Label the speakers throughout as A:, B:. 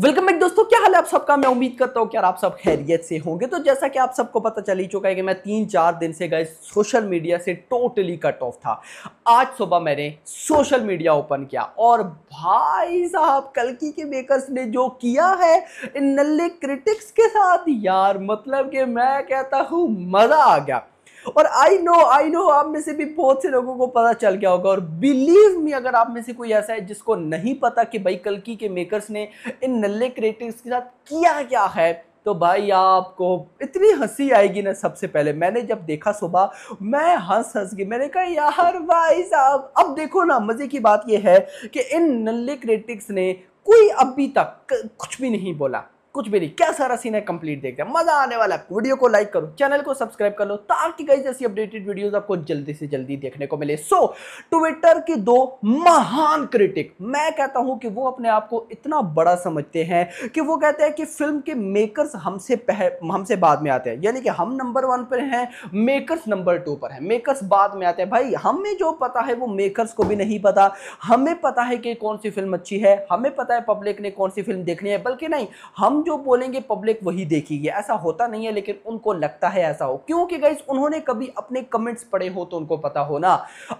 A: welcome back दोस्तों क्या हाल है आप सबका मैं उम्मीद करता हूँ कि यार आप सब खैरियत से होंगे तो जैसा कि आप सबको पता चल ही चुका है कि मैं तीन चार दिन से गए सोशल मीडिया से टोटली कट ऑफ था आज सुबह मैंने सोशल मीडिया ओपन किया और भाई साहब कलकी के मेकर्स ने जो किया है इन नल्ले क्रिटिक्स के साथ यार मतलब कि मैं कहता हूँ मज़ा आ गया और आई नो आई नो आप में से भी बहुत से लोगों को पता चल गया होगा और बिलीव मी अगर आप में से कोई ऐसा है जिसको नहीं पता कि भाई कलकी के मेकर्स ने इन नल्ले क्रिएटिव्स के साथ किया क्या है तो भाई आपको इतनी हंसी आएगी ना सबसे पहले मैंने जब देखा सुबह मैं हंस हंस गई मैंने कहा यार भाई साहब अब देखो ना मज़े की बात यह है कि इन नल्ले क्रिटिक्स ने कोई अभी तक कुछ भी नहीं बोला कुछ भी नहीं क्या सारा सीन है कंप्लीट देखते हैं मजा आने वाला है वीडियो को लाइक करो चैनल को सब्सक्राइब कर लो ताकि कई जैसी अपडेटेड वीडियोस आपको जल्दी से जल्दी देखने को मिले सो ट्विटर के दो महान क्रिटिक मैं कहता हूं कि वो अपने आप को इतना बड़ा समझते हैं कि वो कहते हैं कि फिल्म के मेकर्स हमसे हमसे बाद में आते हैं यानी कि हम नंबर वन पर हैं मेकर्स नंबर टू पर हैं मेकर्स बाद में आते हैं भाई हमें जो पता है वो मेकर्स को भी नहीं पता हमें पता है कि कौन सी फिल्म अच्छी है हमें पता है पब्लिक ने कौन सी फिल्म देखनी है बल्कि नहीं हम जो बोलेंगे पब्लिक वही देखेगी ऐसा होता नहीं है लेकिन उनको लगता है ऐसा हो क्योंकि गाइज उन्होंने कभी अपने कमेंट्स पढ़े हो तो उनको पता होना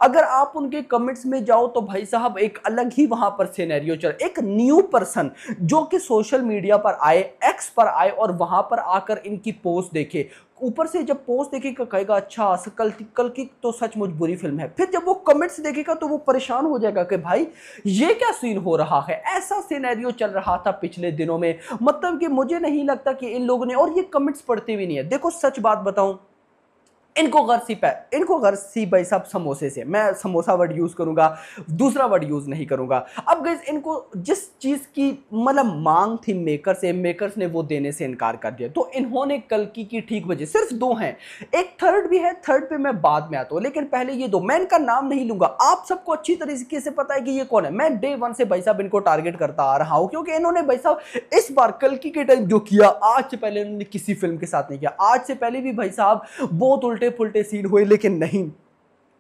A: अगर आप उनके कमेंट्स में जाओ तो भाई साहब एक अलग ही वहां पर सिनेरियो चल एक न्यू पर्सन जो कि सोशल मीडिया पर आए एक्स पर आए और वहां पर आकर इनकी पोस्ट देखे ऊपर से जब पोस्ट देखेगा कहेगा अच्छा सकल कल की तो सचमुच बुरी फिल्म है फिर जब वो कमेंट्स देखेगा तो वो परेशान हो जाएगा कि भाई ये क्या सीन हो रहा है ऐसा सीनैरियो चल रहा था पिछले दिनों में मतलब कि मुझे नहीं लगता कि इन लोगों ने और ये कमेंट्स पढ़ते भी नहीं है देखो सच बात बताऊँ इनको सी पै इनको सी भाई साहब समोसे से मैं समोसा वर्ड यूज़ करूँगा दूसरा वर्ड यूज़ नहीं करूँगा अब गैस इनको जिस चीज़ की मतलब मांग थी मेकर से मेकर्स ने वो देने से इनकार कर दिया तो इन्होंने कलकी की ठीक वजह सिर्फ दो हैं एक थर्ड भी है थर्ड पे मैं बाद में आता हूँ लेकिन पहले ये दो मैं इनका नाम नहीं लूँगा आप सबको अच्छी तरीके से पता है कि ये कौन है मैं डे वन से भाई साहब इनको टारगेट करता आ रहा हूँ क्योंकि इन्होंने भाई साहब इस बार कलकी के टाइम जो किया आज से पहले इन्होंने किसी फिल्म के साथ नहीं किया आज से पहले भी भाई साहब बहुत उल्टे उल्टे पुलटे सीन हुए लेकिन नहीं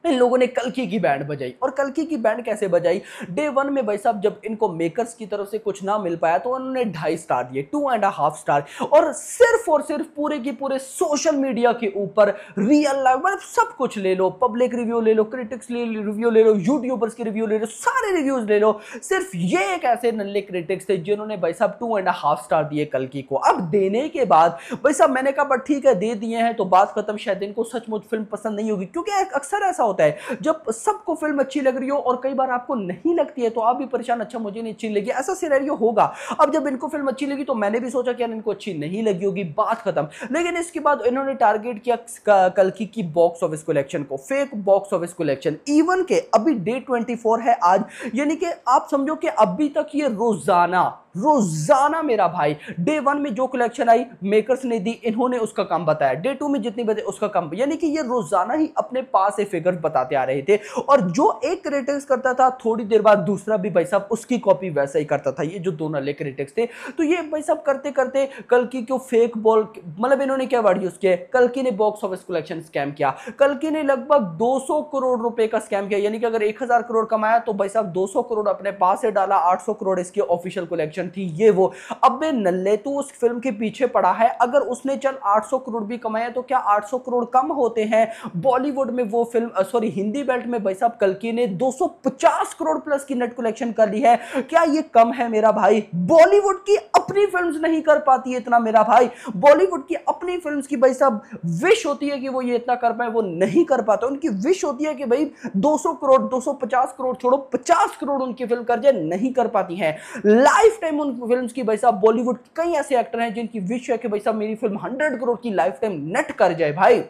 A: इन लोगों ने कलकी की बैंड बजाई और कलकी की बैंड कैसे बजाई डे वन में भाई साहब जब इनको मेकर्स की तरफ से कुछ ना मिल पाया तो उन्होंने ढाई स्टार दिए टू एंड हाफ स्टार और सिर्फ और सिर्फ पूरे के पूरे सोशल मीडिया के ऊपर रियल लाइफ मतलब सब कुछ ले लो पब्लिक रिव्यू ले लो क्रिटिक्स रिव्यू ले लो यूट्यूबर्स के रिव्यू ले लो सारे रिव्यूज ले लो सिर्फ ये एक ऐसे नल्ले क्रिटिक्स थे जिन्होंने भाई साहब टू एंड हाफ स्टार दिए कलकी को अब देने के बाद भाई साहब मैंने कहा ठीक है दे दिए हैं तो बात खत्म शायद इनको सचमुच फिल्म पसंद नहीं होगी क्योंकि अक्सर ऐसा होता है जब सबको फिल्म अच्छी लग रही हो और कई बार आपको नहीं लगती है तो आप भी परेशान अच्छा मुझे नहीं अच्छी लगी ऐसा सिनेरियो होगा अब जब इनको फिल्म अच्छी लगी तो मैंने भी सोचा कि यार इनको अच्छी नहीं लगी होगी बात खत्म लेकिन इसके बाद इन्होंने टारगेट किया कलकी की बॉक्स ऑफिस कलेक्शन को fake box office collection even के अभी डे ट्वेंटी है आज यानी कि आप समझो कि अभी तक ये रोजाना रोजाना मेरा भाई डे वन में जो कलेक्शन आई मेकर्स ने दी इन्होंने उसका कम बताया डे टू में जितनी बजे उसका कम यानी कि ये रोजाना ही अपने पास से फिगर्स बताते आ रहे थे और जो एक क्रेटेक्स करता था थोड़ी देर बाद दूसरा भी भाई साहब उसकी कॉपी वैसा ही करता था ये जो दोनों ले क्रेटिक्स थे तो ये भाई साहब करते करते कल की क्यों फेक बॉल मतलब इन्होंने क्या वर्ड यूज किया कल की ने बॉक्स ऑफिस कलेक्शन स्कैम किया कल की ने लगभग दो करोड़ रुपए का स्कैम किया यानी कि अगर एक करोड़ कमाया तो भाई साहब दो करोड़ अपने पास से डाला आठ करोड़ इसके ऑफिशियल कलेक्शन कंडीशन थी ये वो अब नल्ले तो उस फिल्म के पीछे पड़ा है अगर उसने चल 800 करोड़ भी कमाया तो क्या 800 करोड़ कम होते हैं बॉलीवुड में वो फिल्म सॉरी हिंदी बेल्ट में भाई साहब कलकी ने 250 करोड़ प्लस की नेट कलेक्शन कर ली है क्या ये कम है मेरा भाई बॉलीवुड की अपनी फिल्म नहीं कर पाती है इतना मेरा भाई बॉलीवुड की अपनी फिल्म की भाई साहब विश होती है कि वो ये इतना कर पाए वो नहीं कर पाते उनकी विश होती है कि भाई 200 करोड़ 250 करोड़ छोड़ो 50 करोड़ उनकी फिल्म कर जाए नहीं कर पाती है लाइफ टाइम टाइम उन फिल्म की भाई साहब बॉलीवुड कई ऐसे एक्टर हैं जिनकी विश है कि भाई साहब मेरी फिल्म हंड्रेड करोड़ की लाइफ टाइम नेट कर जाए भाई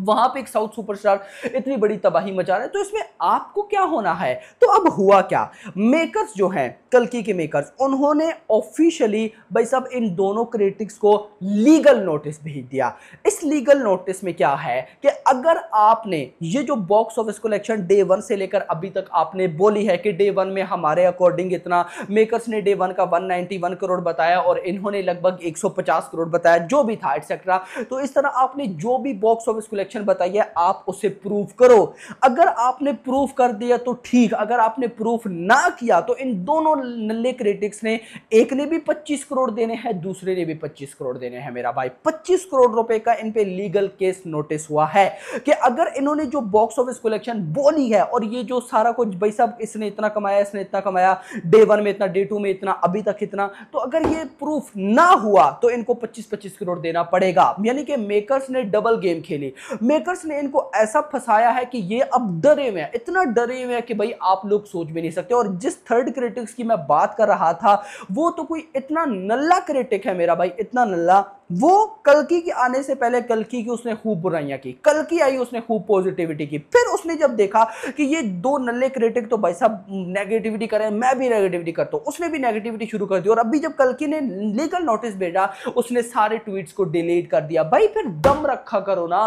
A: वहां पे एक साउथ सुपरस्टार इतनी बड़ी तबाही मचा रहा है तो इसमें आपको क्या होना है तो अब हुआ क्या मेकर्स जो हैं कलकी के मेकर्स उन्होंने ऑफिशियली भाई साहब इन दोनों क्रिटिक्स को लीगल नोटिस भेज दिया इस लीगल नोटिस में क्या है कि अगर आपने ये जो box office collection day one से लेकर अभी तक आपने बोली है कि डे वन में हमारे अकॉर्डिंग इतना मेकर्स ने डे वन का वन करोड़ बताया और इन्होंने लगभग एक करोड़ बताया जो भी था एटसेट्रा तो इस तरह आपने जो भी बॉक्स ऑफिस कलेक्शन बताइए आप उसे प्रूफ करो अगर आपने प्रूफ कर दिया तो ठीक अगर आपने प्रूफ ना किया तो इन दोनों नल्ले क्रिटिक्स ने एक ने भी 25 करोड़ देने हैं दूसरे ने भी 25 करोड़ देने हैं मेरा भाई 25 करोड़ रुपए का इन पे लीगल केस नोटिस हुआ है कि अगर इन्होंने जो बॉक्स ऑफिस कलेक्शन बोली है और ये जो सारा कुछ भाई साहब इसने इतना कमाया इसने इतना कमाया डे वन में इतना डे टू में इतना अभी तक इतना तो अगर ये प्रूफ ना हुआ तो इनको पच्चीस पच्चीस करोड़ देना पड़ेगा यानी कि मेकर्स ने डबल गेम खेली मेकर्स ने इनको ऐसा फंसाया है कि ये अब डरे हुए हैं इतना डरे हुए हैं कि भाई आप लोग सोच भी नहीं सकते और जिस थर्ड क्रिटिक्स की मैं बात कर रहा था वो तो कोई इतना नल्ला क्रिटिक है मेरा भाई इतना नल्ला वो कलकी के आने से पहले कलकी की उसने खूब बुराइयां की कलकी आई उसने खूब पॉजिटिविटी की फिर उसने जब देखा कि ये दो नल्ले क्रिटिक तो भाई साहब नेगेटिविटी करें मैं भी नेगेटिविटी करता हूँ उसने भी नेगेटिविटी शुरू कर दी और अभी जब कलकी ने लीगल नोटिस भेजा उसने सारे ट्वीट्स को डिलीट कर दिया भाई फिर दम रखा करो ना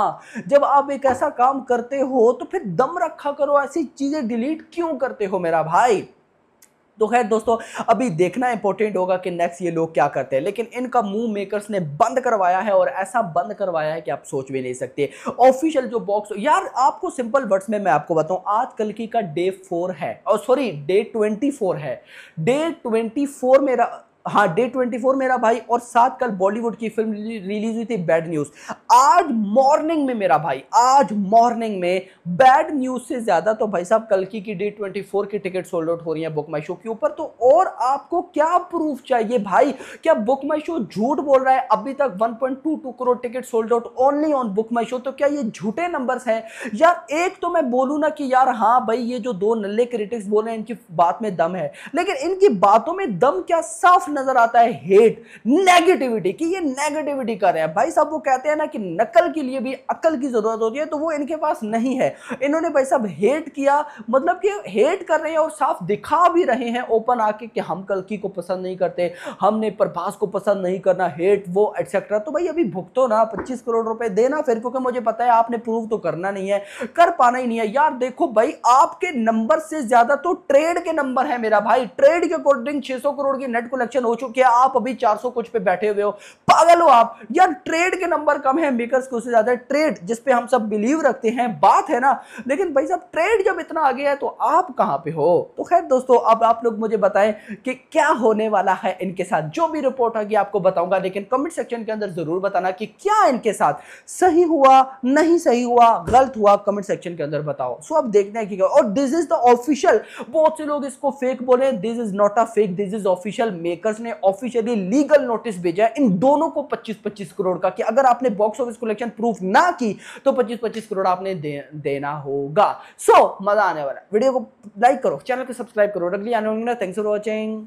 A: जब आप एक ऐसा काम करते हो तो फिर दम रखा करो ऐसी चीज़ें डिलीट क्यों करते हो मेरा भाई तो खैर दोस्तों अभी देखना इंपॉर्टेंट होगा कि नेक्स्ट ये लोग क्या करते हैं लेकिन इनका मूव मेकर्स ने बंद करवाया है और ऐसा बंद करवाया है कि आप सोच भी नहीं सकते ऑफिशियल जो बॉक्स यार आपको सिंपल वर्ड्स में मैं आपको बताऊं आज कल की का डे फोर है और सॉरी डे ट्वेंटी फोर है डे ट्वेंटी फोर मेरा हाँ डे फोर मेरा भाई और साथ कल बॉलीवुड की फिल्म रिलीज हुई थी बैड न्यूज आज मॉर्निंग में मेरा भाई आज मॉर्निंग में बैड न्यूज से ज्यादा तो भाई साहब कल की डे फोर की टिकट सोल्ड आउट हो रही है बुक माई शो के ऊपर तो और आपको क्या प्रूफ चाहिए भाई क्या बुक माई शो झूठ बोल रहा है अभी तक one point two two crore ticket sold out only on book my show तो क्या ये झूठे नंबर हैं यार एक तो मैं बोलू ना कि यार हाँ भाई ये जो दो नल्ले क्रिटिक्स बोल रहे हैं इनकी बात में दम है लेकिन इनकी बातों में दम क्या साफ नजर आता है हेट नेगेटिविटी कि ये नेगेटिविटी कर रहे हैं भाई साहब वो कहते हैं ना कि नकल के लिए भी अकल की जरूरत होती है तो वो इनके पास नहीं है इन्होंने भाई साहब हेट किया मतलब कि हेट कर रहे हैं और साफ दिखा भी रहे हैं ओपन आके कि हम कलकी को पसंद नहीं करते हमने प्रभास को पसंद नहीं करना हेट वो एटसेट्रा तो भाई अभी भुगतो ना पच्चीस करोड़ रुपए देना फिर क्योंकि मुझे पता है आपने प्रूव तो करना नहीं है कर पाना ही नहीं है यार देखो भाई आपके नंबर से ज्यादा तो ट्रेड के नंबर है मेरा भाई ट्रेड के अकॉर्डिंग छह करोड़ की नेट कलेक्शन हो चुके हैं आप अभी 400 कुछ पे बैठे हुए हो पागल हो आप यार ट्रेड के नंबर कम है मेकर्स के उससे ज़्यादा है ट्रेड जिस पे हम सब बिलीव रखते हैं बात है ना लेकिन भाई साहब ट्रेड जब इतना आगे है तो आप कहाँ पे हो तो खैर दोस्तों अब आप लोग मुझे बताएं कि क्या होने वाला है इनके साथ जो भी रिपोर्ट होगी आपको बताऊंगा लेकिन कमेंट सेक्शन के अंदर ज़रूर बताना कि क्या इनके साथ सही हुआ नहीं सही हुआ गलत हुआ कमेंट सेक्शन के अंदर बताओ सो अब देखते हैं कि क्या और दिस इज द ऑफिशियल बहुत से लोग इसको फेक बोले this is not a fake this is official maker plus ने ऑफिशियली लीगल नोटिस भेजा इन दोनों को 25-25 करोड़ का कि अगर आपने बॉक्स ऑफिस कलेक्शन प्रूफ ना की तो 25-25 करोड़ आपने दे, देना होगा सो so, मजा आने वाला है वीडियो को लाइक करो चैनल को सब्सक्राइब करो अगली आने वाली थैंक्स फॉर वॉचिंग